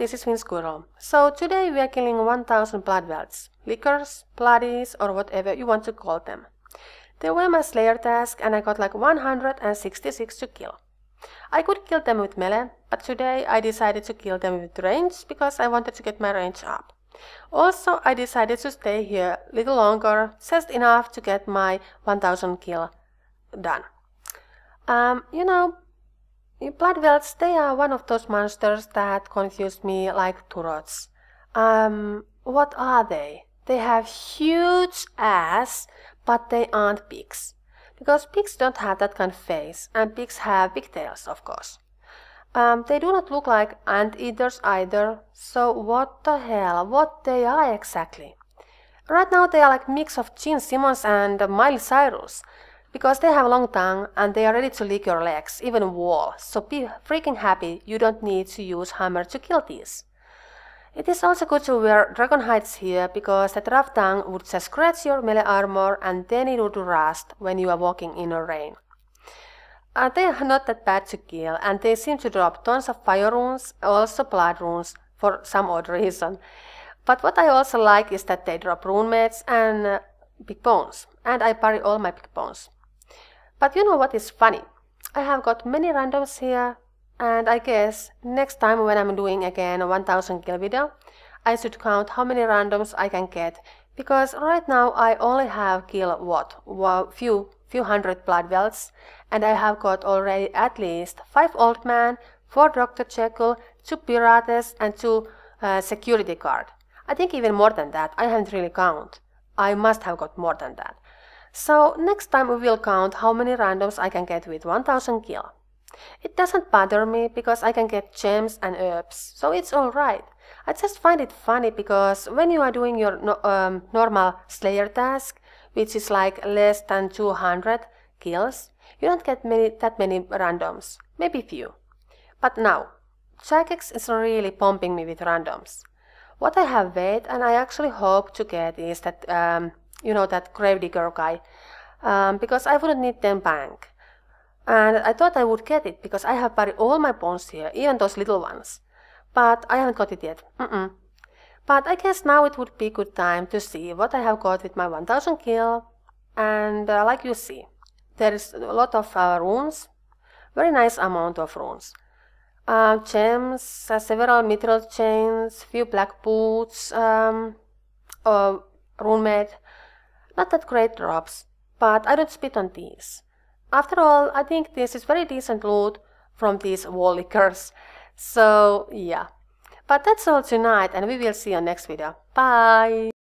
this is Vince So today we are killing 1000 blood welts, liquors, bloodies or whatever you want to call them. They were my slayer task and I got like 166 to kill. I could kill them with melee, but today I decided to kill them with range because I wanted to get my range up. Also, I decided to stay here a little longer, just enough to get my 1000 kill done. Um, you know, Blood welts, they are one of those monsters that confuse me like turrets. Um, what are they? They have huge ass, but they aren't pigs. Because pigs don't have that kind of face, and pigs have big tails, of course. Um, they do not look like anteaters either, so what the hell, what they are exactly? Right now they are like mix of Gene Simmons and Miley Cyrus. Because they have a long tongue and they are ready to lick your legs, even wall, so be freaking happy you don't need to use hammer to kill these. It is also good to wear dragon hides here because the rough tongue would just scratch your melee armor and then it would rust when you are walking in a rain. Uh, they are not that bad to kill and they seem to drop tons of fire runes, also blood runes for some odd reason. But what I also like is that they drop mats and uh, big bones and I parry all my big bones. But you know what is funny? I have got many randoms here and I guess next time when I'm doing again a 1000 kill video, I should count how many randoms I can get because right now I only have kill what? Well, few, few hundred blood wells and I have got already at least 5 old man, 4 Dr. Jekyll, 2 pirates and 2 uh, security guard. I think even more than that, I haven't really count. I must have got more than that. So next time we will count how many randoms I can get with 1000 kill. It doesn't bother me because I can get gems and herbs, so it's alright. I just find it funny because when you are doing your no, um, normal slayer task, which is like less than 200 kills, you don't get many, that many randoms, maybe few. But now, Jagex is really pumping me with randoms. What I have waited and I actually hope to get is that um, you know, that Gravedigger guy, um, because I wouldn't need them back. And I thought I would get it because I have buried all my bones here, even those little ones. But I haven't got it yet. Mm-mm. But I guess now it would be good time to see what I have got with my 1000 kill. And uh, like you see, there is a lot of uh, runes, very nice amount of runes. Uh, gems, uh, several mithril chains, few black boots, um, uh, rune not that great drops, but I don't spit on these. After all, I think this is very decent loot from these wall lickers. So yeah. But that's all tonight and we will see you next video. Bye!